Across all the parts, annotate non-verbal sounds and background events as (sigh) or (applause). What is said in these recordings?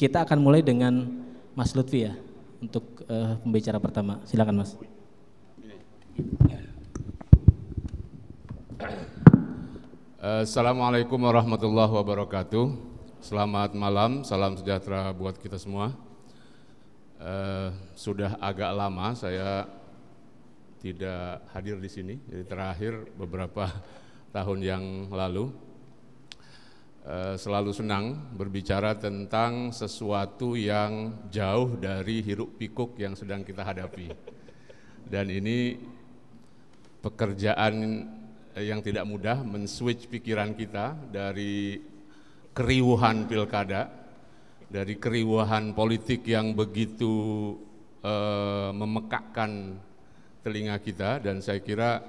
Kita akan mulai dengan Mas Lutfi ya untuk uh, pembicara pertama. Silakan Mas. Eh, Assalamualaikum warahmatullahi wabarakatuh. Selamat malam, salam sejahtera buat kita semua. Uh, sudah agak lama saya tidak hadir di sini, jadi terakhir beberapa (laughs) tahun yang lalu. Eh, selalu senang berbicara tentang sesuatu yang jauh dari hiruk pikuk yang sedang kita hadapi. Dan ini pekerjaan eh, yang tidak mudah men-switch pikiran kita dari keriuhan pilkada, dari keriuhan politik yang begitu uh, memekakkan telinga kita dan saya kira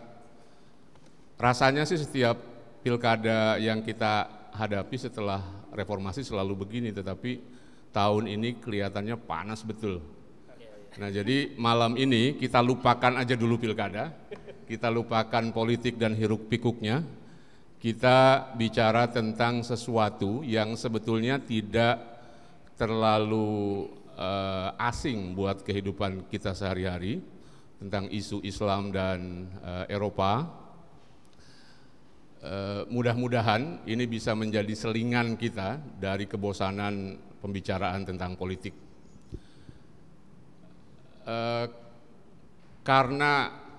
rasanya sih setiap pilkada yang kita hadapi setelah reformasi selalu begini, tetapi tahun ini kelihatannya panas betul. Nah jadi malam ini kita lupakan aja dulu pilkada, kita lupakan politik dan hiruk pikuknya, kita bicara tentang sesuatu yang sebetulnya tidak terlalu uh, asing buat kehidupan kita sehari-hari tentang isu Islam dan uh, Eropa Eh, mudah-mudahan ini bisa menjadi selingan kita dari kebosanan pembicaraan tentang politik. Eh, karena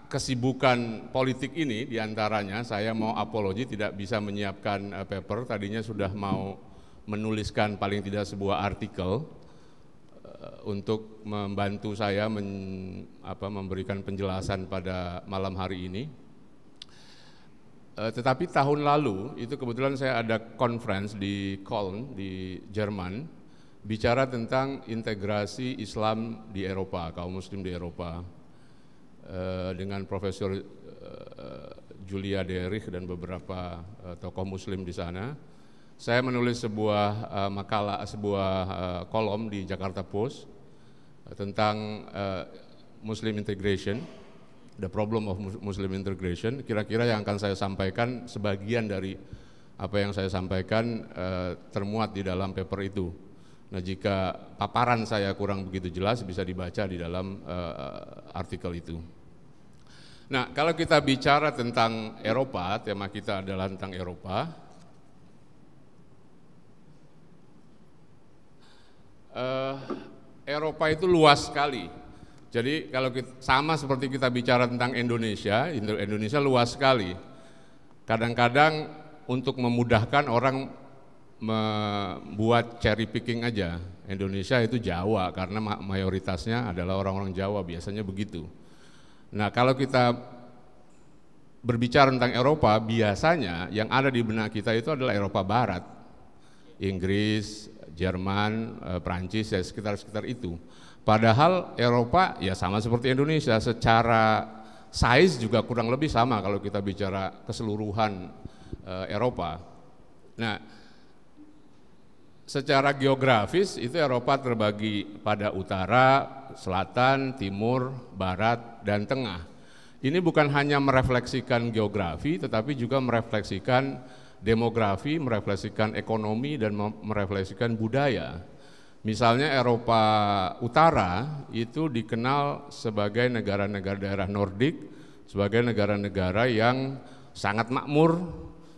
kesibukan politik ini diantaranya saya mau apologi tidak bisa menyiapkan eh, paper, tadinya sudah mau menuliskan paling tidak sebuah artikel untuk membantu saya men, apa, memberikan penjelasan pada malam hari ini Eh, tetapi tahun lalu itu kebetulan saya ada conference di Köln di Jerman bicara tentang integrasi Islam di Eropa, kaum muslim di Eropa eh, dengan Profesor eh, Julia Derich dan beberapa tokoh muslim di sana. Saya menulis sebuah makalah, sebuah kolom di Jakarta Post tentang Muslim integration The Problem of Muslim Integration. Kira-kira yang akan saya sampaikan sebagian dari apa yang saya sampaikan uh, termuat di dalam paper itu. Nah, jika paparan saya kurang begitu jelas bisa dibaca di dalam uh, artikel itu. Nah, kalau kita bicara tentang Eropa, tema kita adalah tentang Eropa. Uh, Eropa itu luas sekali. Jadi kalau kita, sama seperti kita bicara tentang Indonesia, Indonesia luas sekali. Kadang-kadang untuk memudahkan orang membuat cherry picking aja. Indonesia itu Jawa karena mayoritasnya adalah orang-orang Jawa biasanya begitu. Nah, kalau kita berbicara tentang Eropa, biasanya yang ada di benak kita itu adalah Eropa Barat. Inggris, Jerman, eh, Prancis ya sekitar-sekitar itu. Padahal Eropa ya sama seperti Indonesia secara size juga kurang lebih sama kalau kita bicara keseluruhan e, Eropa. Nah, secara geografis itu Eropa terbagi pada utara, selatan, timur, barat, dan tengah. Ini bukan hanya merefleksikan geografi tetapi juga merefleksikan demografi, merefleksikan ekonomi dan merefleksikan budaya. Misalnya Eropa Utara itu dikenal sebagai negara-negara daerah Nordik, sebagai negara-negara yang sangat makmur,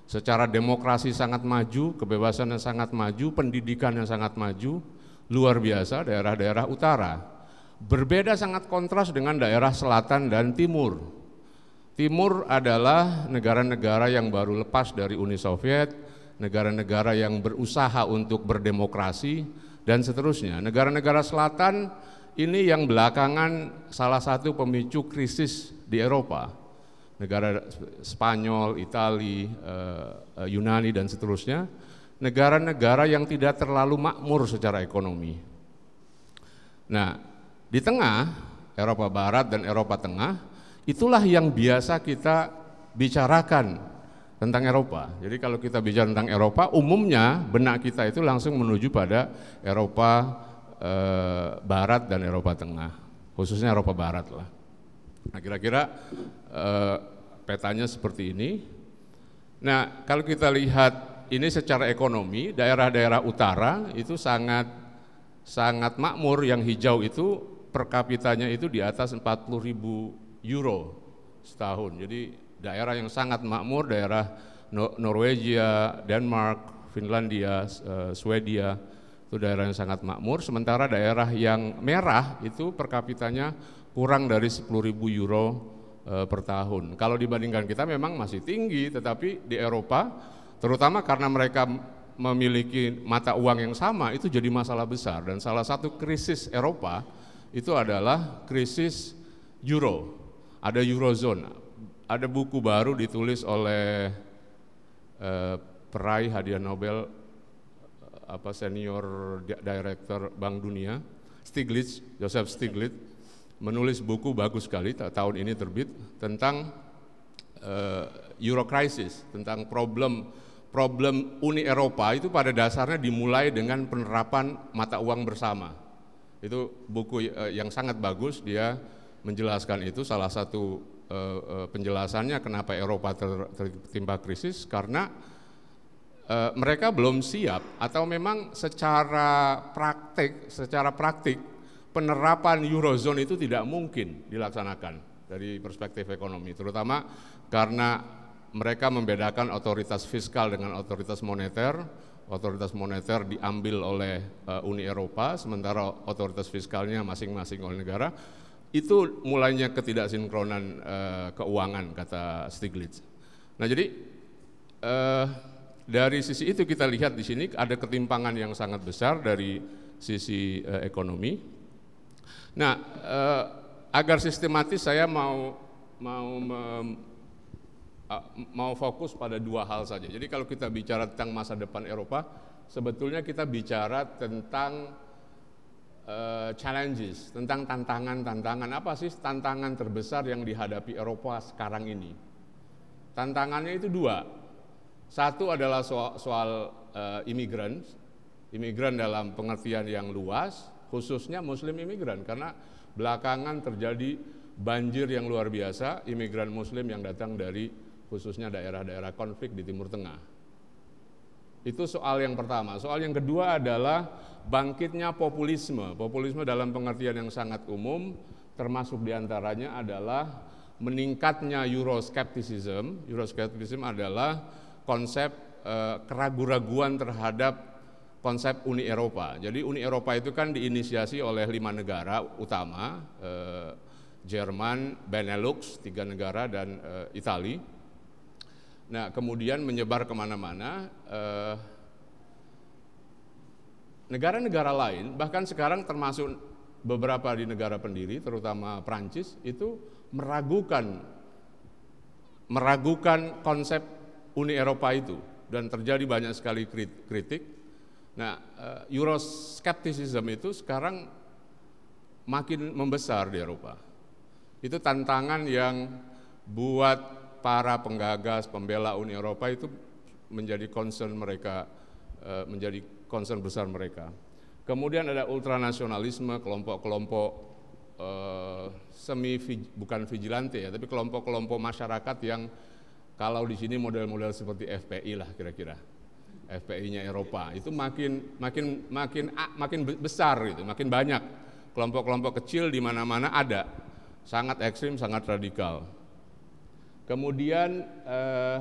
secara demokrasi sangat maju, kebebasan yang sangat maju, pendidikan yang sangat maju, luar biasa daerah-daerah utara. Berbeda sangat kontras dengan daerah selatan dan timur. Timur adalah negara-negara yang baru lepas dari Uni Soviet, negara-negara yang berusaha untuk berdemokrasi, dan seterusnya. Negara-negara selatan ini yang belakangan salah satu pemicu krisis di Eropa. Negara Spanyol, Itali, eh, eh, Yunani dan seterusnya, negara-negara yang tidak terlalu makmur secara ekonomi. Nah, di tengah Eropa Barat dan Eropa Tengah, itulah yang biasa kita bicarakan tentang Eropa. Jadi kalau kita bicara tentang Eropa, umumnya benak kita itu langsung menuju pada Eropa eh, Barat dan Eropa Tengah, khususnya Eropa Barat lah. Nah kira-kira eh, petanya seperti ini. Nah kalau kita lihat ini secara ekonomi, daerah-daerah utara itu sangat sangat makmur, yang hijau itu per itu di atas 40.000 euro setahun. Jadi daerah yang sangat makmur, daerah Norwegia, Denmark, Finlandia, eh, Swedia, itu daerah yang sangat makmur. Sementara daerah yang merah itu per kapitanya kurang dari 10.000 euro eh, per tahun. Kalau dibandingkan kita memang masih tinggi, tetapi di Eropa, terutama karena mereka memiliki mata uang yang sama, itu jadi masalah besar. Dan salah satu krisis Eropa itu adalah krisis euro. Ada eurozone, ada buku baru ditulis oleh eh, peraih hadiah Nobel eh, apa senior director Bank Dunia Stiglitz Joseph Stiglitz menulis buku bagus sekali tahun ini terbit tentang eh, Euro crisis tentang problem problem Uni Eropa itu pada dasarnya dimulai dengan penerapan mata uang bersama. Itu buku eh, yang sangat bagus dia menjelaskan itu salah satu Eh, eh, penjelasannya kenapa Eropa ter, tertimpa krisis karena eh, mereka belum siap atau memang secara praktik secara praktik penerapan eurozone itu tidak mungkin dilaksanakan dari perspektif ekonomi terutama karena mereka membedakan otoritas fiskal dengan otoritas moneter otoritas moneter diambil oleh Uni Eropa sementara otoritas fiskalnya masing-masing oleh negara itu mulainya ketidaksinkronan uh, keuangan kata Stiglitz. Nah jadi uh, dari sisi itu kita lihat di sini ada ketimpangan yang sangat besar dari sisi uh, ekonomi. Nah uh, agar sistematis saya mau mau mem, uh, mau fokus pada dua hal saja. Jadi kalau kita bicara tentang masa depan Eropa, sebetulnya kita bicara tentang uh, challenges, tentang tantangan-tantangan apa sih tantangan terbesar yang dihadapi Eropa sekarang ini. Tantangannya itu dua. Satu adalah soal, soal uh, eh, imigran, imigran dalam pengertian yang luas, khususnya Muslim imigran karena belakangan terjadi banjir yang luar biasa imigran Muslim yang datang dari khususnya daerah-daerah konflik di Timur Tengah. Itu soal yang pertama. Soal yang kedua adalah bangkitnya populisme. Populisme dalam pengertian yang sangat umum, termasuk diantaranya adalah meningkatnya Euroskepticism. Euroskepticism adalah konsep eh, keraguan-raguan terhadap konsep Uni Eropa. Jadi Uni Eropa itu kan diinisiasi oleh lima negara utama, eh, Jerman, Benelux, tiga negara, dan eh, Italia Nah, kemudian menyebar kemana-mana. Eh, negara-negara lain, bahkan sekarang termasuk beberapa di negara pendiri, terutama Prancis, itu meragukan meragukan konsep Uni Eropa itu dan terjadi banyak sekali kritik. Nah, eh, Euroskepticism itu sekarang makin membesar di Eropa. Itu tantangan yang buat para penggagas pembela Uni Eropa itu menjadi concern mereka eh, menjadi concern besar mereka. Kemudian ada ultranasionalisme, kelompok-kelompok eh, semi bukan vigilante ya, tapi kelompok-kelompok masyarakat yang kalau di sini model-model seperti FPI lah kira-kira. FPI-nya Eropa itu makin makin makin makin besar gitu, makin banyak. Kelompok-kelompok kecil di mana-mana ada. Sangat ekstrim, sangat radikal. Kemudian eh,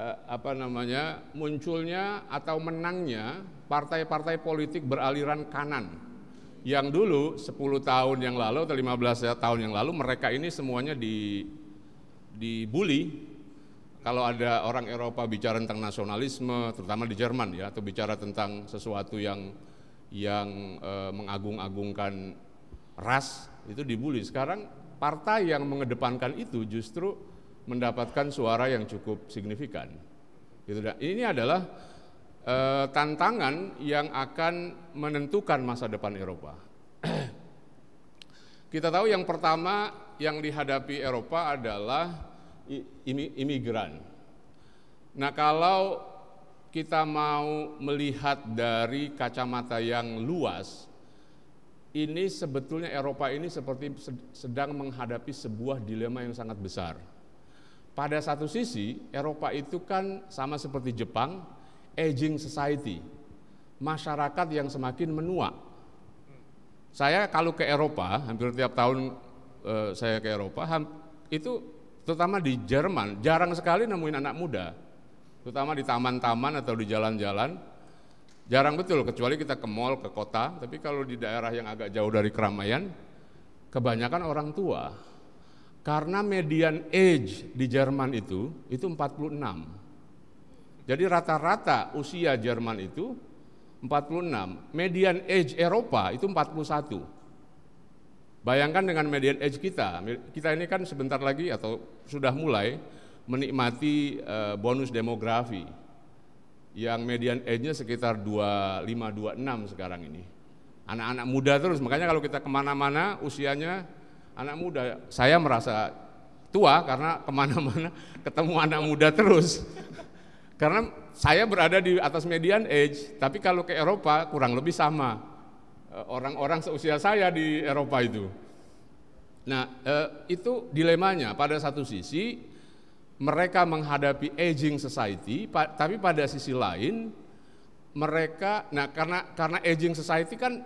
eh, apa namanya munculnya atau menangnya partai-partai politik beraliran kanan yang dulu 10 tahun yang lalu atau 15 tahun yang lalu mereka ini semuanya di dibully kalau ada orang Eropa bicara tentang nasionalisme terutama di Jerman ya atau bicara tentang sesuatu yang yang e, mengagung-agungkan ras itu dibully sekarang partai yang mengedepankan itu justru mendapatkan suara yang cukup signifikan. Gitu. Ini adalah e, tantangan yang akan menentukan masa depan Eropa. (clears throat) Kita tahu yang pertama yang dihadapi Eropa adalah imigran. Nah, kalau kita mau melihat dari kacamata yang luas, ini sebetulnya Eropa ini seperti sedang menghadapi sebuah dilema yang sangat besar pada satu sisi, Eropa itu kan sama seperti Jepang, aging society, masyarakat yang semakin menua. Saya kalau ke Eropa, hampir tiap tahun eh, saya ke Eropa, itu terutama di Jerman, jarang sekali nemuin anak muda, terutama di taman-taman atau di jalan-jalan, jarang betul, kecuali kita ke mall, ke kota, tapi kalau di daerah yang agak jauh dari keramaian, kebanyakan orang tua karena median age di Jerman itu itu 46. Jadi rata-rata usia Jerman itu 46, median age Eropa itu 41. Bayangkan dengan median age kita, kita ini kan sebentar lagi atau sudah mulai menikmati eh, bonus demografi yang median age-nya sekitar 25 26 sekarang ini. Anak-anak muda terus, makanya kalau kita kemana-mana usianya anak muda. Saya merasa tua karena kemana-mana (laughs) ketemu anak muda terus. (laughs) karena saya berada di atas median age, tapi kalau ke Eropa kurang lebih sama eh, orang-orang seusia saya di Eropa itu. Nah, eh, itu dilemanya. Pada satu sisi, mereka menghadapi aging society, pa tapi pada sisi lain, mereka, nah karena karena aging society kan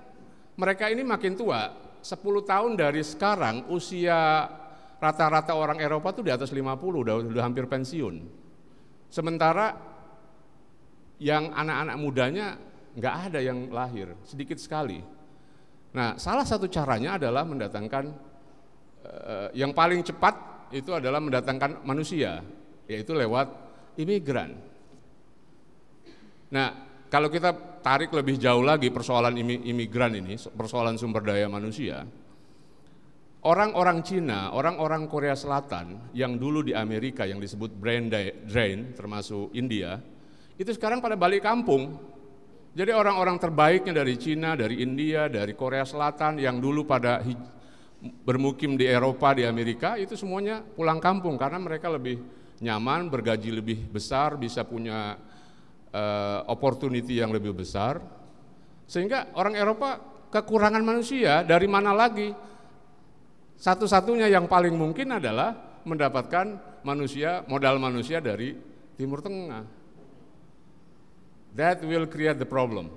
mereka ini makin tua. 10 tahun dari sekarang usia rata-rata orang Eropa itu di atas 50, udah, udah hampir pensiun. Sementara yang anak-anak mudanya nggak ada yang lahir, sedikit sekali. Nah, salah satu caranya adalah mendatangkan eh, yang paling cepat itu adalah mendatangkan manusia, yaitu lewat imigran. Nah, kalau kita tarik lebih jauh lagi persoalan imigran ini, persoalan sumber daya manusia, orang-orang Cina, orang-orang Korea Selatan yang dulu di Amerika yang disebut brain drain, termasuk India, itu sekarang pada balik kampung. Jadi orang-orang terbaiknya dari Cina, dari India, dari Korea Selatan yang dulu pada bermukim di Eropa, di Amerika, itu semuanya pulang kampung karena mereka lebih nyaman, bergaji lebih besar, bisa punya Eh, opportunity yang lebih besar, sehingga orang Eropa kekurangan manusia dari mana lagi? Satu-satunya yang paling mungkin adalah mendapatkan manusia modal manusia dari Timur Tengah. That will create the problem.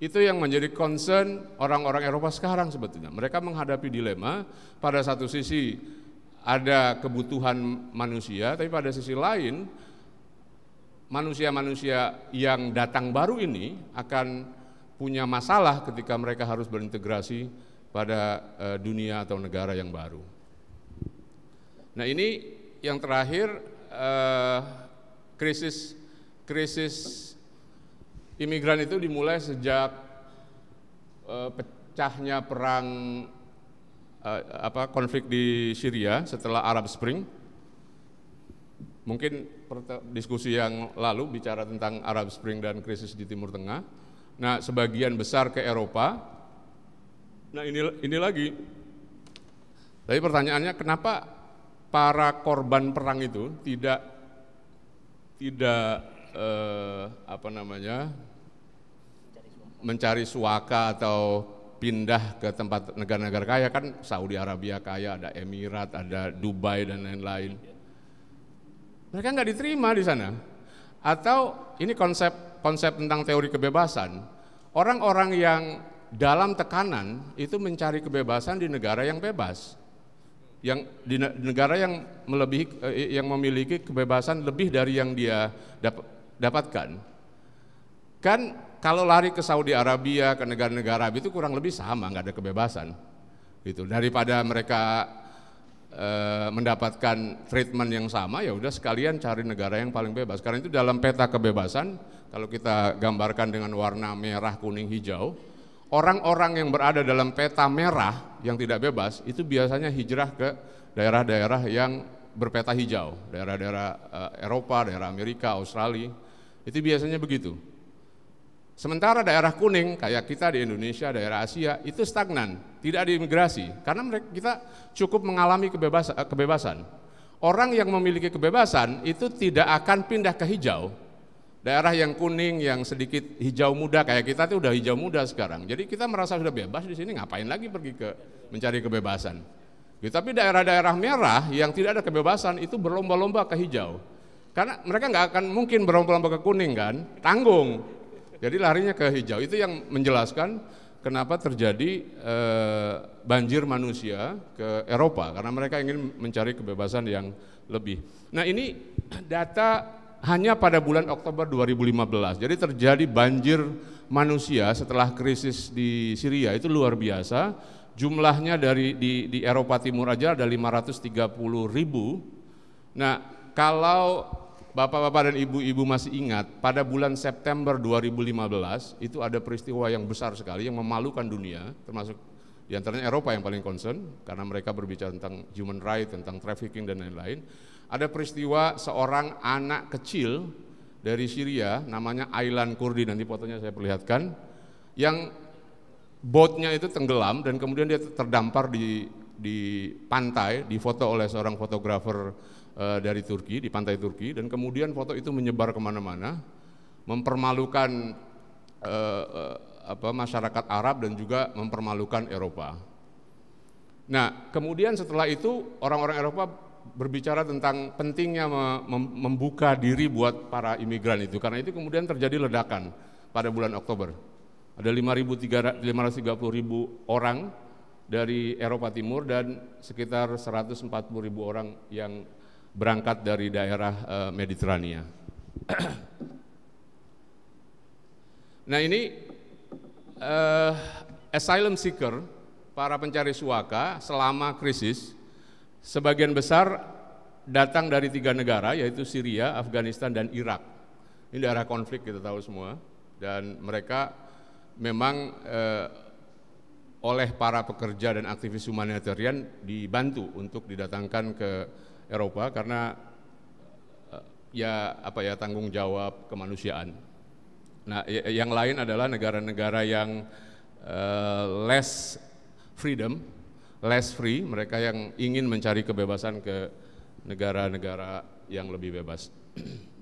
Itu yang menjadi concern orang-orang Eropa sekarang sebetulnya. Mereka menghadapi dilema pada satu sisi ada kebutuhan manusia, tapi pada sisi lain manusia-manusia yang datang baru ini akan punya masalah ketika mereka harus berintegrasi pada uh, dunia atau negara yang baru. Nah ini yang terakhir uh, krisis krisis imigran itu dimulai sejak uh, pecahnya perang apa konflik di Syria setelah Arab Spring. Mungkin diskusi yang lalu bicara tentang Arab Spring dan krisis di Timur Tengah. Nah, sebagian besar ke Eropa. Nah, ini ini lagi. Tapi pertanyaannya kenapa para korban perang itu tidak tidak eh, apa namanya? mencari suaka atau pindah ke tempat negara-negara kaya kan Saudi Arabia kaya, ada Emirat, ada Dubai dan lain-lain. Mereka nggak diterima di sana. Atau ini konsep konsep tentang teori kebebasan. Orang-orang yang dalam tekanan itu mencari kebebasan di negara yang bebas. Yang di negara yang melebihi eh, yang memiliki kebebasan lebih dari yang dia dapatkan. Kan kalau lari ke Saudi Arabia, ke negara-negara Arab itu kurang lebih sama, nggak ada kebebasan. Gitu. Daripada mereka Eh, mendapatkan treatment yang sama ya udah sekalian cari negara yang paling bebas. Karena itu dalam peta kebebasan kalau kita gambarkan dengan warna merah, kuning, hijau, orang-orang yang berada dalam peta merah yang tidak bebas itu biasanya hijrah ke daerah-daerah yang berpeta hijau, daerah-daerah eh, Eropa, daerah Amerika, Australia. Itu biasanya begitu. Sementara daerah kuning kayak kita di Indonesia, daerah Asia itu stagnan, tidak imigrasi karena mereka kita cukup mengalami kebebasan, eh, kebebasan. Orang yang memiliki kebebasan itu tidak akan pindah ke hijau. Daerah yang kuning, yang sedikit hijau muda kayak kita itu udah hijau muda sekarang. Jadi kita merasa sudah bebas di sini ngapain lagi pergi ke mencari kebebasan. Ya, tapi daerah-daerah merah yang tidak ada kebebasan itu berlomba-lomba ke hijau. Karena mereka nggak akan mungkin berlomba-lomba ke kuning kan, tanggung jadi larinya ke hijau itu yang menjelaskan kenapa terjadi eh, banjir manusia ke Eropa karena mereka ingin mencari kebebasan yang lebih. Nah, ini data hanya pada bulan Oktober 2015. Jadi terjadi banjir manusia setelah krisis di Syria itu luar biasa. Jumlahnya dari di, di Eropa Timur aja ada 530 ribu. Nah, kalau Bapak-bapak dan ibu-ibu masih ingat, pada bulan September 2015 itu ada peristiwa yang besar sekali yang memalukan dunia, termasuk di antaranya Eropa yang paling concern karena mereka berbicara tentang human right, tentang trafficking dan lain-lain. Ada peristiwa seorang anak kecil dari Syria namanya Aylan Kurdi nanti fotonya saya perlihatkan yang botnya itu tenggelam dan kemudian dia terdampar di di pantai difoto oleh seorang fotografer Eh, dari Turki di pantai Turki dan kemudian foto itu menyebar kemana-mana, mempermalukan uh, apa masyarakat Arab dan juga mempermalukan Eropa. Nah, kemudian setelah itu orang-orang Eropa berbicara tentang pentingnya membuka diri buat para imigran itu karena itu kemudian terjadi ledakan pada bulan Oktober. Ada 5.530 orang dari Eropa Timur dan sekitar 140.000 orang yang berangkat dari daerah e, Mediterania. (clears throat) nah ini e, asylum seeker, para pencari suaka selama krisis sebagian besar datang dari tiga negara yaitu Syria, Afghanistan dan Irak. Ini daerah konflik kita tahu semua dan mereka memang eh, oleh para pekerja dan aktivis humanitarian dibantu untuk didatangkan ke Eropa karena eh, ya apa ya tanggung jawab kemanusiaan. Nah, ya, yang lain adalah negara-negara yang uh, less freedom, less free, mereka yang ingin mencari kebebasan ke negara-negara yang lebih bebas. (clears throat)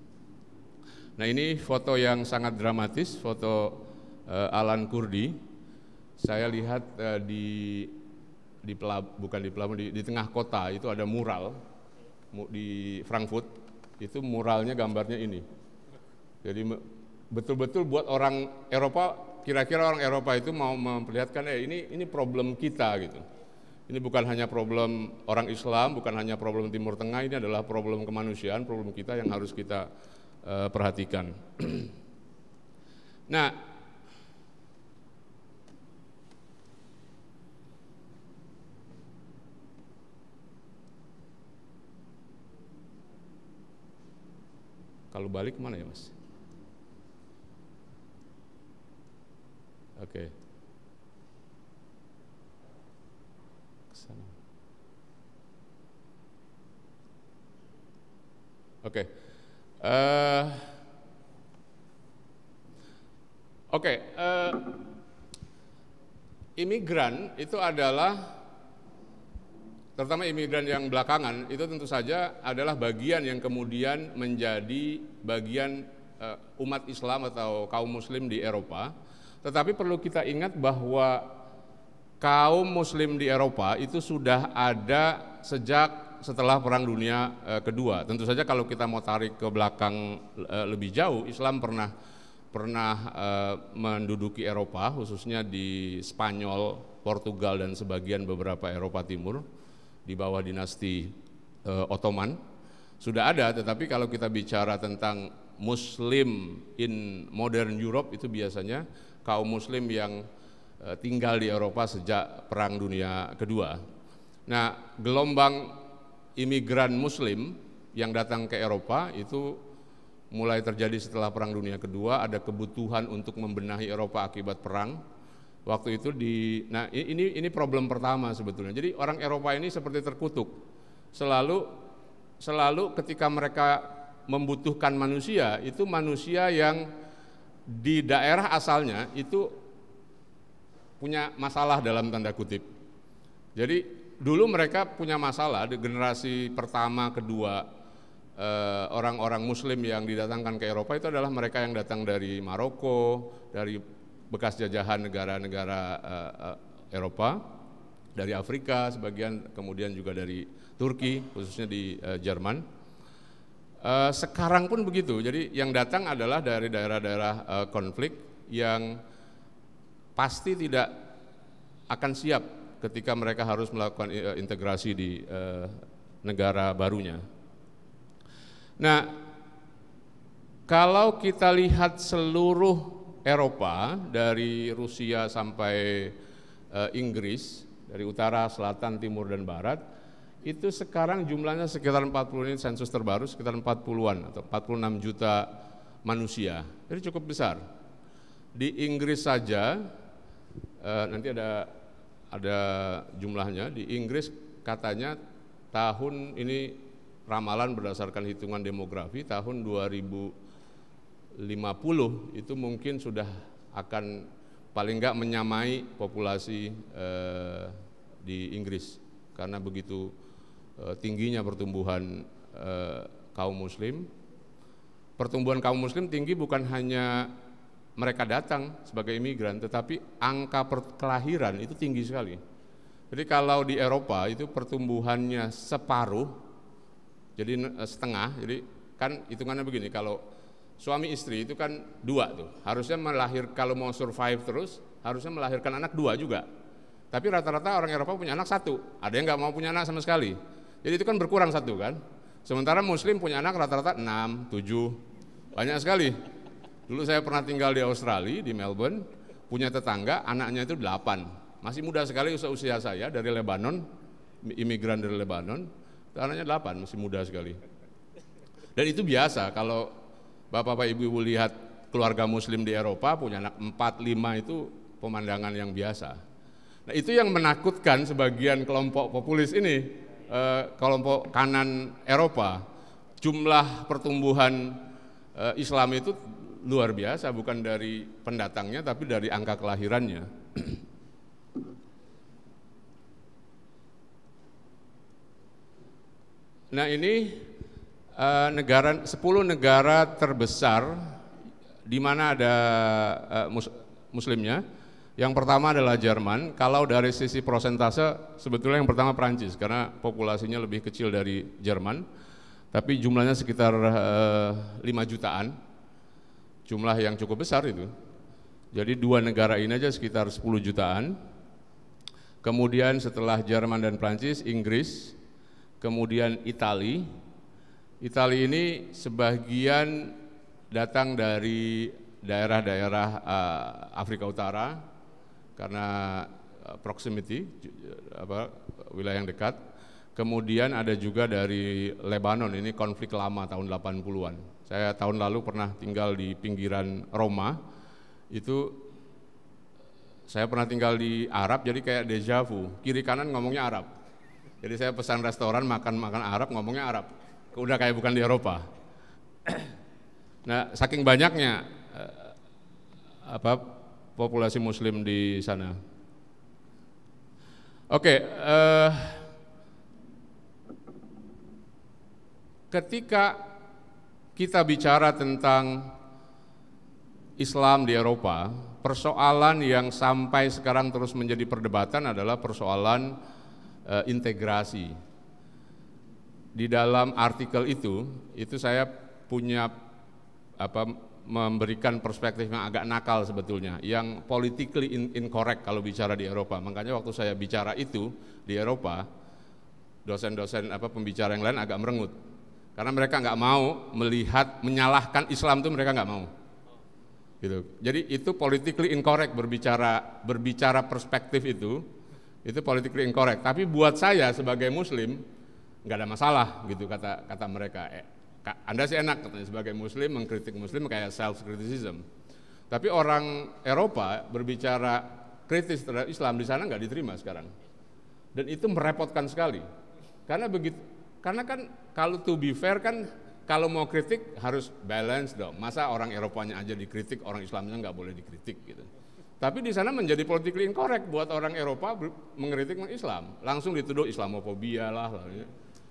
Nah, ini foto yang sangat dramatis, foto uh, Alan Kurdi. Saya lihat uh, di di pelab, bukan di pelabuhan di, di tengah kota itu ada mural di Frankfurt itu muralnya gambarnya ini. Jadi betul-betul buat orang Eropa kira-kira orang Eropa itu mau memperlihatkan ya eh, ini ini problem kita gitu. Ini bukan hanya problem orang Islam, bukan hanya problem Timur Tengah, ini adalah problem kemanusiaan, problem kita yang harus kita uh, perhatikan. (clears throat) nah, Kalau balik mana ya mas? Oke. Oke. Uh, Oke. Okay, uh, eh, imigran itu adalah terutama imigran yang belakangan itu tentu saja adalah bagian yang kemudian menjadi bagian uh, umat Islam atau kaum muslim di Eropa. Tetapi perlu kita ingat bahwa kaum muslim di Eropa itu sudah ada sejak setelah perang dunia uh, kedua. Tentu saja kalau kita mau tarik ke belakang uh, lebih jauh Islam pernah pernah menduduki Eropa khususnya di Spanyol, Portugal dan sebagian beberapa Eropa Timur di bawah dinasti e, Ottoman sudah ada tetapi kalau kita bicara tentang muslim in modern Europe itu biasanya kaum muslim yang e, tinggal di Eropa sejak perang dunia kedua. Nah, gelombang imigran muslim yang datang ke Eropa itu mulai terjadi setelah Perang Dunia Kedua, ada kebutuhan untuk membenahi Eropa akibat perang, Waktu itu di nah ini ini problem pertama sebetulnya. Jadi orang Eropa ini seperti terkutuk. Selalu selalu ketika mereka membutuhkan manusia, itu manusia yang di daerah asalnya itu punya masalah dalam tanda kutip. Jadi dulu mereka punya masalah di generasi pertama, kedua, eh, orang-orang Muslim yang didatangkan ke Eropa itu adalah mereka yang datang dari Maroko, dari bekas jajahan negara-negara uh, Eropa, dari Afrika sebagian, kemudian juga dari Turki, khususnya di uh, Jerman. Uh, sekarang pun begitu, jadi yang datang adalah dari daerah-daerah uh, konflik yang pasti tidak akan siap ketika mereka harus melakukan integrasi di uh, negara barunya. Nah, kalau kita lihat seluruh Eropa dari Rusia sampai uh, Inggris dari utara, selatan, timur dan barat itu sekarang jumlahnya sekitar 40 ini sensus terbaru sekitar 40-an atau 46 juta manusia. Jadi cukup besar. Di Inggris saja uh, nanti ada ada jumlahnya di Inggris katanya tahun ini ramalan berdasarkan hitungan demografi tahun 2000 50 itu mungkin sudah akan paling nggak menyamai populasi eh, di Inggris karena begitu eh, tingginya pertumbuhan eh, kaum muslim. Pertumbuhan kaum muslim tinggi bukan hanya mereka datang sebagai imigran tetapi angka perkelahiran itu tinggi sekali. Jadi kalau di Eropa itu pertumbuhannya separuh jadi eh, setengah. Jadi kan hitungannya begini kalau suami istri itu kan dua tuh. Harusnya melahir kalau mau survive terus harusnya melahirkan anak dua juga. Tapi rata-rata orang Eropa punya anak satu. Ada yang nggak mau punya anak sama sekali. Jadi itu kan berkurang satu kan. Sementara Muslim punya anak rata-rata enam, tujuh, banyak sekali. Dulu saya pernah tinggal di Australia di Melbourne, punya tetangga anaknya itu delapan. Masih muda sekali usia usia saya dari Lebanon, imigran dari Lebanon, anaknya delapan, masih muda sekali. Dan itu biasa kalau Bapak-bapak ibu-ibu lihat keluarga muslim di Eropa punya anak 4, 5 itu pemandangan yang biasa. Nah itu yang menakutkan sebagian kelompok populis ini, eh, kelompok kanan Eropa. Jumlah pertumbuhan eh, Islam itu luar biasa, bukan dari pendatangnya tapi dari angka kelahirannya. (clears throat) Nah ini Eh, negara 10 negara terbesar di mana ada uh, mus, muslimnya. Yang pertama adalah Jerman. Kalau dari sisi prosentase sebetulnya yang pertama Prancis karena populasinya lebih kecil dari Jerman. Tapi jumlahnya sekitar uh, eh, 5 jutaan. Jumlah yang cukup besar itu. Jadi dua negara ini aja sekitar 10 jutaan. Kemudian setelah Jerman dan Prancis, Inggris, kemudian Italia, Itali ini sebagian datang dari daerah-daerah uh, Afrika Utara karena eh, proximity eh, apa, wilayah yang dekat. Kemudian ada juga dari Lebanon, ini konflik lama tahun 80-an. Saya tahun lalu pernah tinggal di pinggiran Roma, itu saya pernah tinggal di Arab, jadi kayak deja vu, kiri kanan ngomongnya Arab. Jadi saya pesan restoran makan-makan Arab, ngomongnya Arab udah kayak bukan di Eropa. Nah, saking banyaknya eh, apa populasi muslim di sana. Oke, eh, ketika kita bicara tentang Islam di Eropa, persoalan yang sampai sekarang terus menjadi perdebatan adalah persoalan eh, integrasi di dalam artikel itu itu saya punya apa memberikan perspektif yang agak nakal sebetulnya, yang politically incorrect kalau bicara di Eropa. Makanya waktu saya bicara itu di Eropa, dosen-dosen apa pembicara yang lain agak merengut, karena mereka nggak mau melihat menyalahkan Islam itu mereka nggak mau. Gitu. Jadi itu politically incorrect berbicara berbicara perspektif itu, itu politically incorrect. Tapi buat saya sebagai Muslim nggak ada masalah gitu kata kata mereka. Eh, anda sih enak katanya sebagai Muslim mengkritik Muslim kayak self criticism. Tapi orang Eropa berbicara kritis terhadap Islam di sana nggak diterima sekarang. Dan itu merepotkan sekali. Karena begitu, karena kan kalau to be fair kan kalau mau kritik harus balance dong. Masa orang Eropanya aja dikritik, orang Islamnya nggak boleh dikritik gitu. Tapi di sana menjadi politik incorrect buat orang Eropa mengkritik Islam. Langsung dituduh Islamofobia lah. lah ya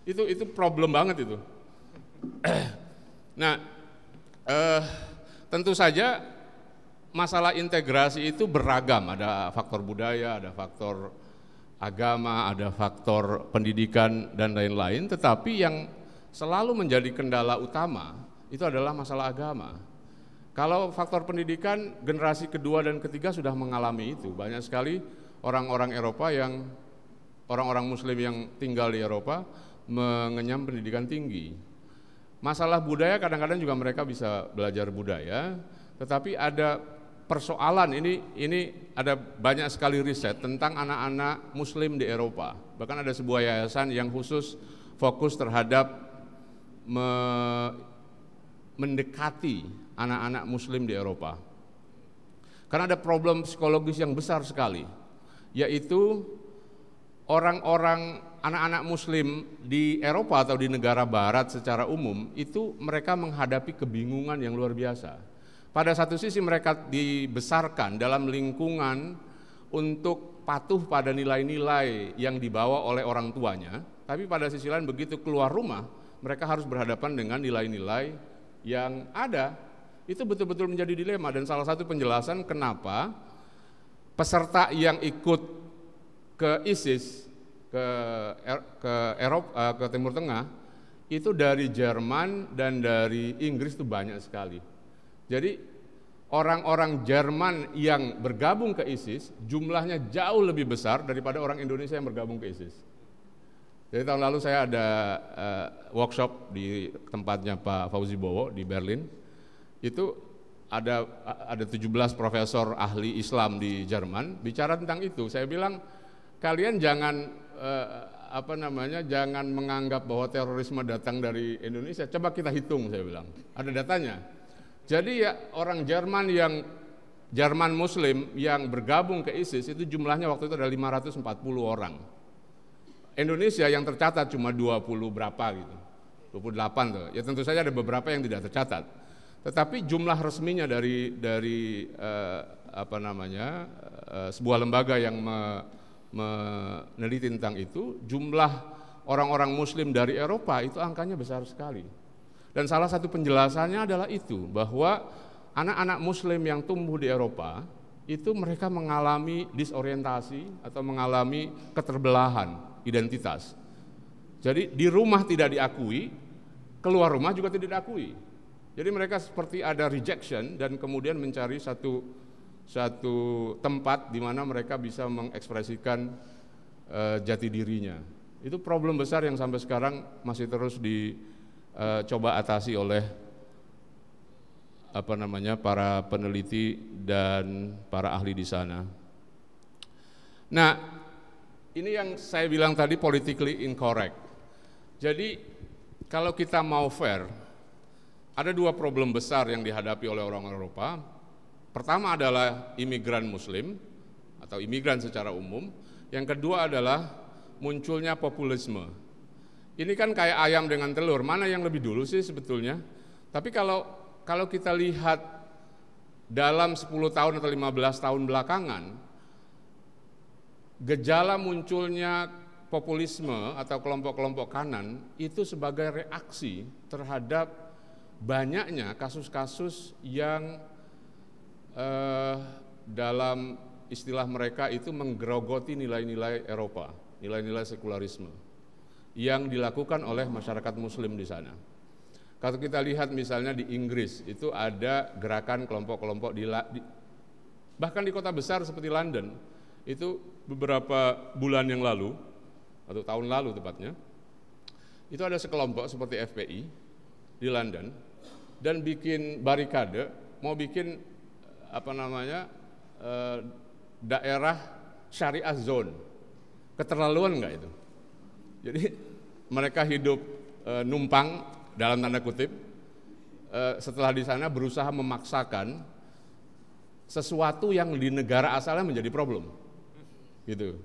itu itu problem banget itu. nah, eh, tentu saja masalah integrasi itu beragam. Ada faktor budaya, ada faktor agama, ada faktor pendidikan dan lain-lain. Tetapi yang selalu menjadi kendala utama itu adalah masalah agama. Kalau faktor pendidikan generasi kedua dan ketiga sudah mengalami itu. Banyak sekali orang-orang Eropa yang orang-orang muslim yang tinggal di Eropa mengenyam pendidikan tinggi. Masalah budaya kadang-kadang juga mereka bisa belajar budaya, tetapi ada persoalan ini ini ada banyak sekali riset tentang anak-anak muslim di Eropa. Bahkan ada sebuah yayasan yang khusus fokus terhadap me, mendekati anak-anak muslim di Eropa. Karena ada problem psikologis yang besar sekali, yaitu orang-orang anak-anak muslim di Eropa atau di negara barat secara umum itu mereka menghadapi kebingungan yang luar biasa. Pada satu sisi mereka dibesarkan dalam lingkungan untuk patuh pada nilai-nilai yang dibawa oleh orang tuanya, tapi pada sisi lain begitu keluar rumah mereka harus berhadapan dengan nilai-nilai yang ada. Itu betul-betul menjadi dilema dan salah satu penjelasan kenapa peserta yang ikut ke ISIS ke er-, ke Eropa eh, ke Timur Tengah itu dari Jerman dan dari Inggris itu banyak sekali. Jadi orang-orang Jerman yang bergabung ke ISIS jumlahnya jauh lebih besar daripada orang Indonesia yang bergabung ke ISIS. Jadi tahun lalu saya ada uh, workshop di tempatnya Pak Fauzi Bowo di Berlin. Itu ada ada 17 profesor ahli Islam di Jerman bicara tentang itu. Saya bilang kalian jangan eh, apa namanya jangan menganggap bahwa terorisme datang dari Indonesia. Coba kita hitung saya bilang. Ada datanya. Jadi ya orang Jerman yang Jerman Muslim yang bergabung ke ISIS itu jumlahnya waktu itu ada 540 orang. Indonesia yang tercatat cuma 20 berapa gitu. 28 tuh. Ya tentu saja ada beberapa yang tidak tercatat. Tetapi jumlah resminya dari dari eh, apa namanya? Eh, sebuah lembaga yang me, meneliti tentang itu, jumlah orang-orang muslim dari Eropa itu angkanya besar sekali. Dan salah satu penjelasannya adalah itu, bahwa anak-anak muslim yang tumbuh di Eropa itu mereka mengalami disorientasi atau mengalami keterbelahan identitas. Jadi di rumah tidak diakui, keluar rumah juga tidak diakui. Jadi mereka seperti ada rejection dan kemudian mencari satu satu tempat di mana mereka bisa mengekspresikan uh, jati dirinya. Itu problem besar yang sampai sekarang masih terus dicoba eh, uh, atasi oleh apa namanya para peneliti dan para ahli di sana. Nah, ini yang saya bilang tadi politically incorrect. Jadi kalau kita mau fair, ada dua problem besar yang dihadapi oleh orang Eropa Pertama adalah imigran muslim atau imigran secara umum, yang kedua adalah munculnya populisme. Ini kan kayak ayam dengan telur, mana yang lebih dulu sih sebetulnya? Tapi kalau kalau kita lihat dalam 10 tahun atau 15 tahun belakangan, gejala munculnya populisme atau kelompok-kelompok kanan itu sebagai reaksi terhadap banyaknya kasus-kasus yang eh, dalam istilah mereka itu menggerogoti nilai-nilai Eropa, nilai-nilai sekularisme yang dilakukan oleh masyarakat muslim di sana. Kalau kita lihat misalnya di Inggris itu ada gerakan kelompok-kelompok di, di bahkan di kota besar seperti London itu beberapa bulan yang lalu atau tahun lalu tepatnya itu ada sekelompok seperti FPI di London dan bikin barikade mau bikin apa namanya eh, daerah syariah zone. Keterlaluan nggak itu? Jadi mereka hidup eh, numpang dalam tanda kutip. Eh, setelah di sana berusaha memaksakan sesuatu yang di negara asalnya menjadi problem, gitu.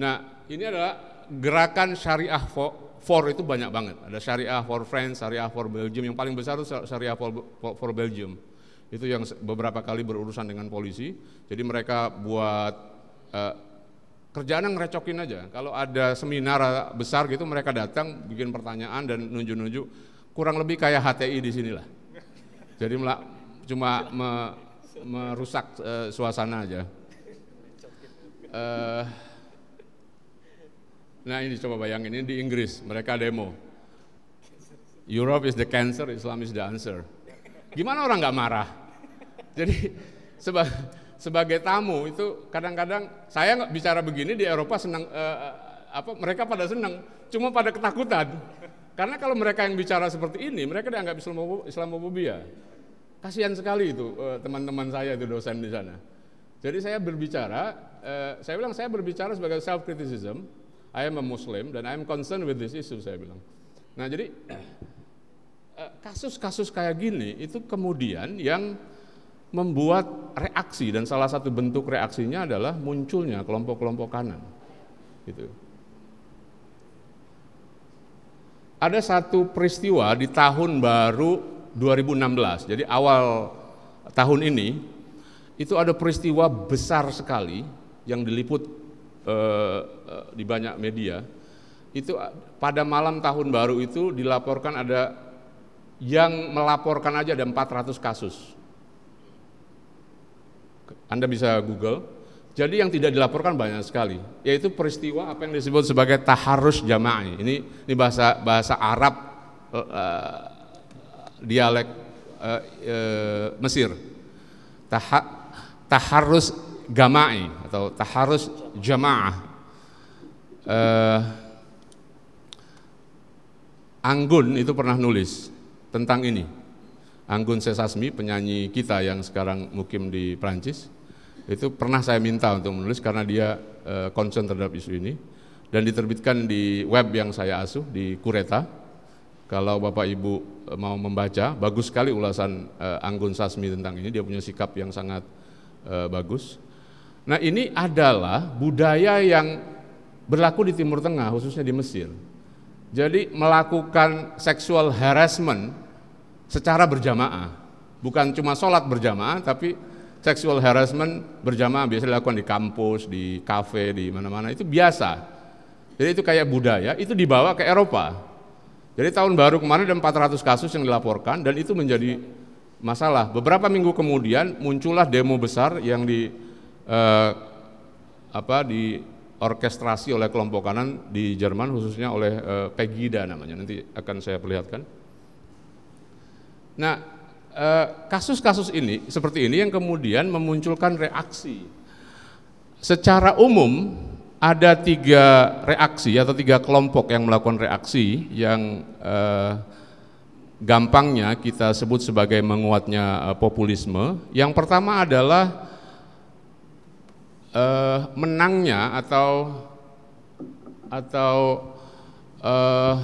Nah ini adalah gerakan syariah for, for itu banyak banget. Ada syariah for France, syariah for Belgium. Yang paling besar itu syariah for, for, for Belgium itu yang beberapa kali berurusan dengan polisi. Jadi mereka buat uh, kerjaan yang ngerecokin aja. Kalau ada seminar besar gitu mereka datang bikin pertanyaan dan nunjuk-nunjuk kurang lebih kayak HTI di sinilah. Jadi cuma me, merusak uh, suasana aja. Uh, nah ini coba bayangin ini di Inggris mereka demo. Europe is the cancer, Islam is the answer. Gimana orang nggak marah? Jadi sebagai sebagai tamu itu kadang-kadang saya nggak bicara begini di Eropa senang eh, eh, apa mereka pada senang, cuma pada ketakutan. Karena kalau mereka yang bicara seperti ini, mereka dianggap Islamofobia. Kasihan sekali itu eh, teman-teman eh, saya itu dosen di sana. Jadi saya berbicara, eh, saya bilang saya berbicara sebagai self criticism. I am a Muslim dan I am concerned with this issue saya bilang. Nah jadi eh, kasus-kasus kayak gini itu kemudian yang membuat reaksi dan salah satu bentuk reaksinya adalah munculnya kelompok-kelompok kanan. Gitu. Ada satu peristiwa di tahun baru 2016, jadi awal tahun ini itu ada peristiwa besar sekali yang diliput eh, eh di banyak media. Itu eh, pada malam tahun baru itu dilaporkan ada yang melaporkan aja ada 400 kasus anda bisa Google. Jadi yang tidak dilaporkan banyak sekali, yaitu peristiwa apa yang disebut sebagai taharus jama'i. Ini ini bahasa bahasa Arab uh, dialek uh, uh, Mesir. Taha, taharus gama'i atau taharus jama'ah. Uh, Anggun itu pernah nulis tentang ini. Anggun Sesasmi, penyanyi kita yang sekarang mukim di Prancis itu pernah saya minta untuk menulis karena dia konsen eh, concern terhadap isu ini dan diterbitkan di web yang saya asuh di Kureta. Kalau Bapak Ibu eh, mau membaca, bagus sekali ulasan uh, Anggun Sasmi tentang ini, dia punya sikap yang sangat uh, bagus. Nah, ini adalah budaya yang berlaku di Timur Tengah khususnya di Mesir. Jadi melakukan sexual harassment secara berjamaah, bukan cuma sholat berjamaah, tapi Sexual harassment berjamaah biasa dilakukan di kampus, di kafe, di mana-mana itu biasa. Jadi itu kayak budaya, itu dibawa ke Eropa. Jadi tahun baru kemarin ada 400 kasus yang dilaporkan dan itu menjadi masalah. Beberapa minggu kemudian muncullah demo besar yang di eh, apa di orkestrasi oleh kelompok kanan di Jerman khususnya oleh eh, Pegida namanya. Nanti akan saya perlihatkan. Nah, Eh, kasus-kasus ini seperti ini yang kemudian memunculkan reaksi. Secara umum ada tiga reaksi atau tiga kelompok yang melakukan reaksi yang eh, gampangnya kita sebut sebagai menguatnya eh, populisme. Yang pertama adalah eh, menangnya atau atau eh,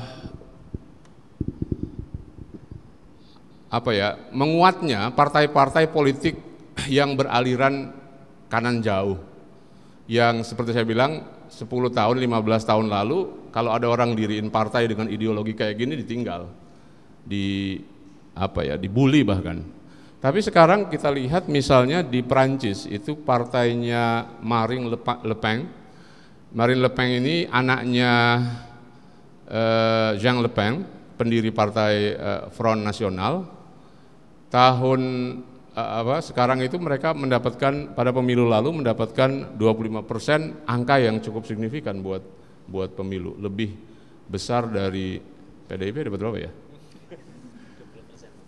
apa ya menguatnya partai-partai politik yang beraliran kanan jauh yang seperti saya bilang 10 tahun 15 tahun lalu kalau ada orang diriin partai dengan ideologi kayak gini ditinggal di apa ya dibully bahkan tapi sekarang kita lihat misalnya di Prancis itu partainya Marine Le Pen Marine Le Pen ini anaknya uh, Jean Le Pen pendiri partai uh, Front Nasional tahun apa sekarang itu mereka mendapatkan pada pemilu lalu mendapatkan 25 persen angka yang cukup signifikan buat buat pemilu lebih besar dari PDIP dapat berapa ya?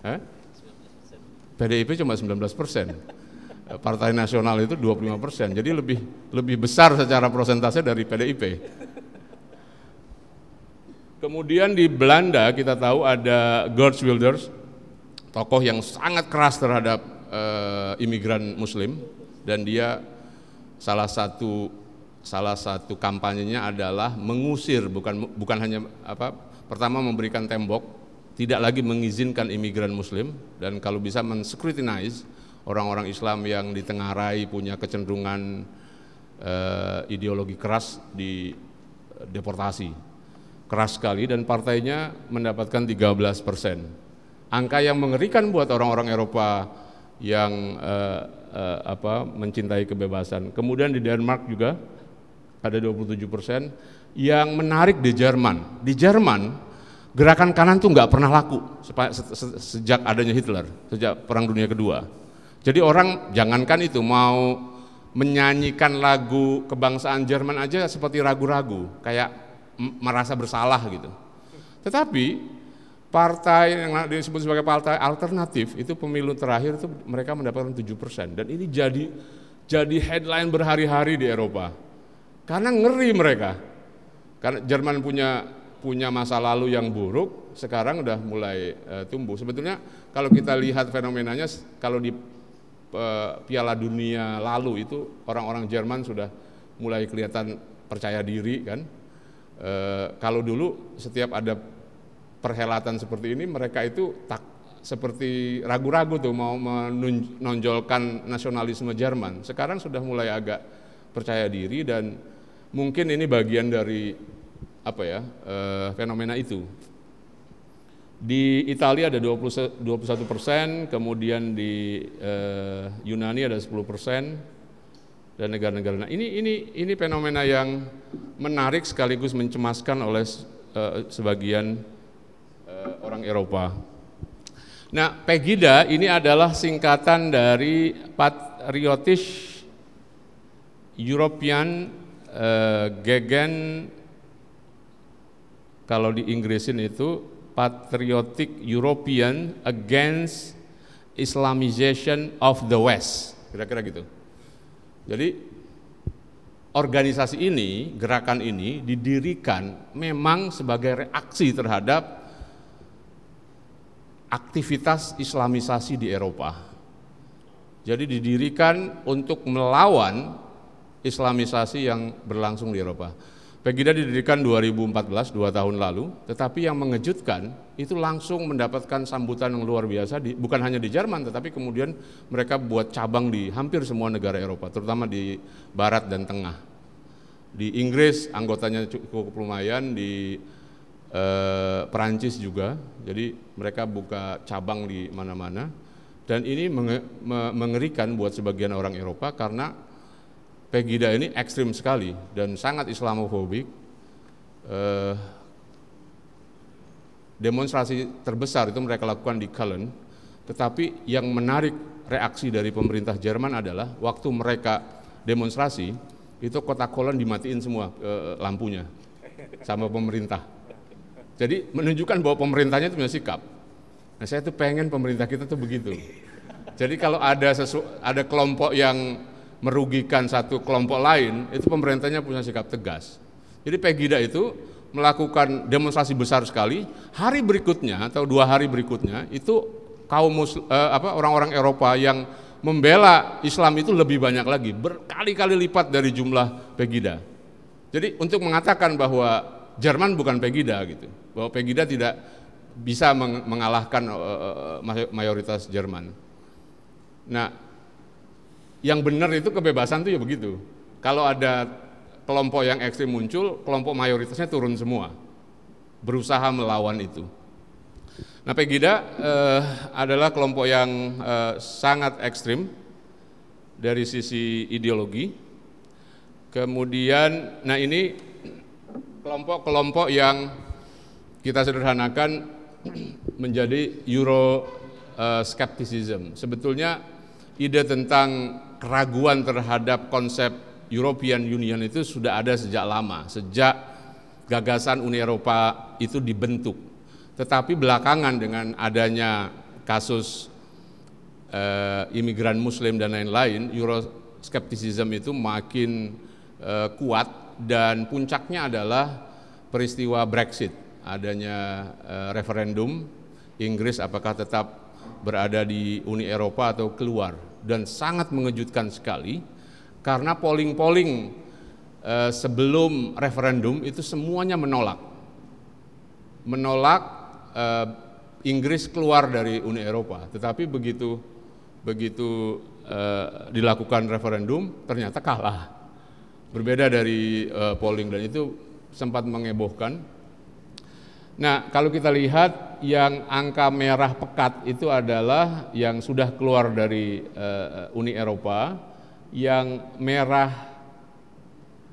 Hah? PDIP cuma 19 persen. Partai Nasional itu 25 persen. Jadi lebih lebih besar secara persentase dari PDIP. Kemudian di Belanda kita tahu ada Gertz Wilders, tokoh yang sangat keras terhadap uh, imigran muslim dan dia salah satu salah satu kampanyenya adalah mengusir bukan bukan hanya apa pertama memberikan tembok tidak lagi mengizinkan imigran muslim dan kalau bisa menscrutinize orang-orang Islam yang ditengarai punya kecenderungan uh, ideologi keras di eh, deportasi keras sekali dan partainya mendapatkan 13 persen angka yang mengerikan buat orang-orang Eropa yang uh, uh, apa mencintai kebebasan. Kemudian di Denmark juga ada 27 persen. Yang menarik di Jerman, di Jerman gerakan kanan tuh nggak pernah laku sejak adanya Hitler, sejak Perang Dunia Kedua. Jadi orang jangankan itu mau menyanyikan lagu kebangsaan Jerman aja seperti ragu-ragu, kayak merasa bersalah gitu. Tetapi partai yang disebut sebagai partai alternatif itu pemilu terakhir itu mereka mendapatkan 7% dan ini jadi jadi headline berhari-hari di Eropa. Karena ngeri mereka. Karena Jerman punya punya masa lalu yang buruk, sekarang udah mulai e, tumbuh. Sebetulnya kalau kita lihat fenomenanya kalau di e, Piala Dunia lalu itu orang-orang Jerman sudah mulai kelihatan percaya diri kan. E, kalau dulu setiap ada perhelatan seperti ini mereka itu tak seperti ragu-ragu tuh mau menonjolkan nasionalisme Jerman. Sekarang sudah mulai agak percaya diri dan mungkin ini bagian dari apa ya e, fenomena itu. Di Italia ada 20, 21 persen, kemudian di e, Yunani ada 10 persen, dan negara-negara. Nah, ini ini ini fenomena yang menarik sekaligus mencemaskan oleh e, sebagian Eh, orang Eropa. Nah, Pegida ini adalah singkatan dari Patriotish European uh, Gegen kalau di Inggrisin itu Patriotic European Against Islamization of the West, kira-kira gitu. Jadi organisasi ini, gerakan ini didirikan memang sebagai reaksi terhadap aktivitas islamisasi di Eropa. Jadi didirikan untuk melawan islamisasi yang berlangsung di Eropa. Pegida didirikan 2014, dua tahun lalu, tetapi yang mengejutkan itu langsung mendapatkan sambutan yang luar biasa, di, bukan hanya di Jerman, tetapi kemudian mereka buat cabang di hampir semua negara Eropa, terutama di Barat dan Tengah. Di Inggris anggotanya cukup lumayan, di eh, Perancis juga. Jadi mereka buka cabang di mana-mana. Dan ini mengerikan buat sebagian orang Eropa karena Pegida ini ekstrim sekali dan sangat Islamofobik. Eh, demonstrasi terbesar itu mereka lakukan di Köln. Tetapi yang menarik reaksi dari pemerintah Jerman adalah waktu mereka demonstrasi itu kota Köln dimatiin semua eh, lampunya sama pemerintah jadi menunjukkan bahwa pemerintahnya itu punya sikap. Nah saya tuh pengen pemerintah kita tuh begitu. Jadi kalau ada sesu, ada kelompok yang merugikan satu kelompok lain, itu pemerintahnya punya sikap tegas. Jadi Pegida itu melakukan demonstrasi besar sekali. Hari berikutnya atau dua hari berikutnya itu kaum muslim, eh, apa orang-orang Eropa yang membela Islam itu lebih banyak lagi, berkali-kali lipat dari jumlah Pegida. Jadi untuk mengatakan bahwa Jerman bukan Pegida gitu. Bahwa Pegida tidak bisa mengalahkan eh, eh, eh, mayoritas Jerman. Nah, yang benar itu kebebasan tuh ya begitu. Kalau ada kelompok yang ekstrim muncul, kelompok mayoritasnya turun semua. Berusaha melawan itu. Nah, Pegida eh, adalah kelompok yang eh, sangat ekstrim dari sisi ideologi. Kemudian, nah ini kelompok-kelompok yang kita sederhanakan (clears throat) menjadi Euro uh, skepticism. Sebetulnya ide tentang keraguan terhadap konsep European Union itu sudah ada sejak lama, sejak gagasan Uni Eropa itu dibentuk. Tetapi belakangan dengan adanya kasus eh, imigran Muslim dan lain-lain, euro skepticism itu makin eh, kuat dan puncaknya adalah peristiwa Brexit, adanya eh, referendum Inggris apakah tetap berada di Uni Eropa atau keluar dan sangat mengejutkan sekali karena polling-polling eh, sebelum referendum itu semuanya menolak. Menolak eh, Inggris keluar dari Uni Eropa, tetapi begitu begitu dilakukan referendum ternyata kalah berbeda dari uh, polling dan itu sempat mengebohkan. Nah, kalau kita lihat yang angka merah pekat itu adalah yang sudah keluar dari uh, Uni Eropa, yang merah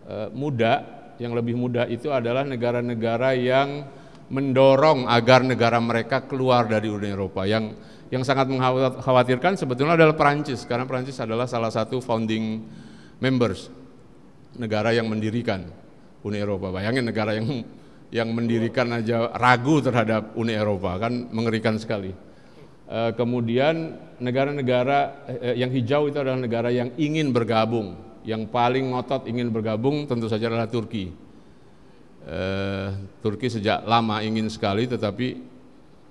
uh, muda, yang lebih muda itu adalah negara-negara yang mendorong agar negara mereka keluar dari Uni Eropa. Yang yang sangat mengkhawatirkan sebetulnya adalah Perancis karena Perancis adalah salah satu founding members negara yang mendirikan Uni Eropa. Bayangin negara yang yang mendirikan aja ragu terhadap Uni Eropa kan mengerikan sekali. Eh, kemudian negara-negara eh, eh, yang hijau itu adalah negara yang ingin bergabung, yang paling ngotot ingin bergabung tentu saja adalah Turki. Turki sejak lama ingin sekali, tetapi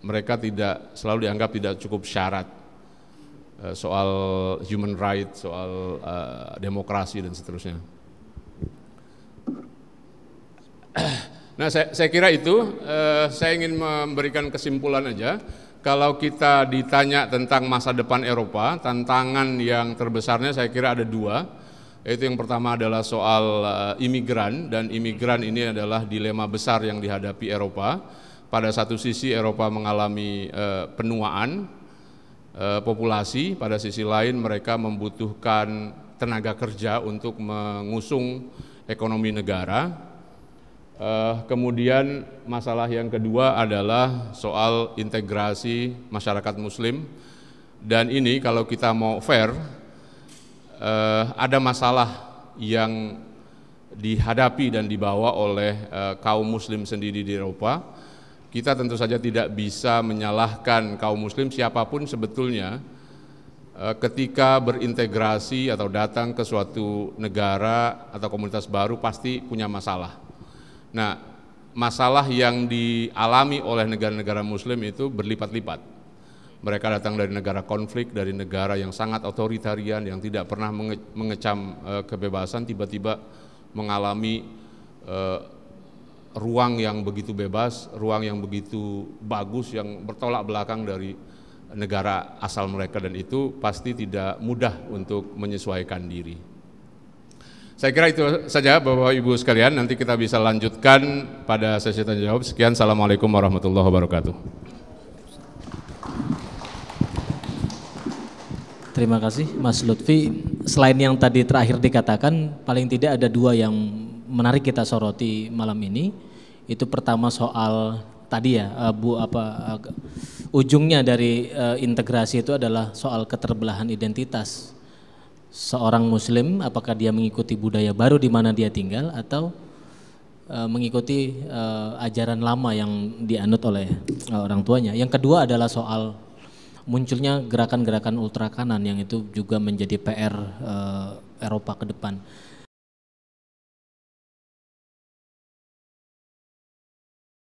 mereka tidak selalu dianggap tidak cukup syarat soal human right, soal demokrasi dan seterusnya. (clears throat) Nah, saya, saya kira itu eh, saya ingin memberikan kesimpulan aja. Kalau kita ditanya tentang masa depan Eropa, tantangan yang terbesarnya saya kira ada dua. Yaitu yang pertama adalah soal eh, imigran dan imigran ini adalah dilema besar yang dihadapi Eropa. Pada satu sisi Eropa mengalami eh, penuaan eh, populasi, pada sisi lain mereka membutuhkan tenaga kerja untuk mengusung ekonomi negara Uh, kemudian masalah yang kedua adalah soal integrasi masyarakat Muslim dan ini kalau kita mau fair uh, ada masalah yang dihadapi dan dibawa oleh uh, kaum Muslim sendiri di Eropa. Kita tentu saja tidak bisa menyalahkan kaum Muslim siapapun sebetulnya ketika berintegrasi atau datang ke suatu negara atau komunitas baru pasti punya masalah Nah, masalah yang dialami oleh negara-negara muslim itu berlipat-lipat. Mereka datang dari negara konflik, dari negara yang sangat otoritarian, yang tidak pernah menge mengecam e, kebebasan, tiba-tiba mengalami e, ruang yang begitu bebas, ruang yang begitu bagus, yang bertolak belakang dari negara asal mereka, dan itu pasti tidak mudah untuk menyesuaikan diri. Saya kira itu saja Bapak Ibu sekalian, nanti kita bisa lanjutkan pada sesi tanya jawab. Sekian, Assalamualaikum warahmatullahi wabarakatuh. Terima kasih Mas Lutfi. Selain yang tadi terakhir dikatakan, paling tidak ada dua yang menarik kita soroti malam ini. Itu pertama soal tadi ya, eh, Bu apa eh, ujungnya dari eh, integrasi itu adalah soal keterbelahan identitas seorang muslim apakah dia mengikuti budaya baru di mana dia tinggal atau e, mengikuti e, ajaran lama yang dianut oleh eh, orang tuanya. Yang kedua adalah soal munculnya gerakan-gerakan ultra kanan yang itu juga menjadi PR e, Eropa ke depan.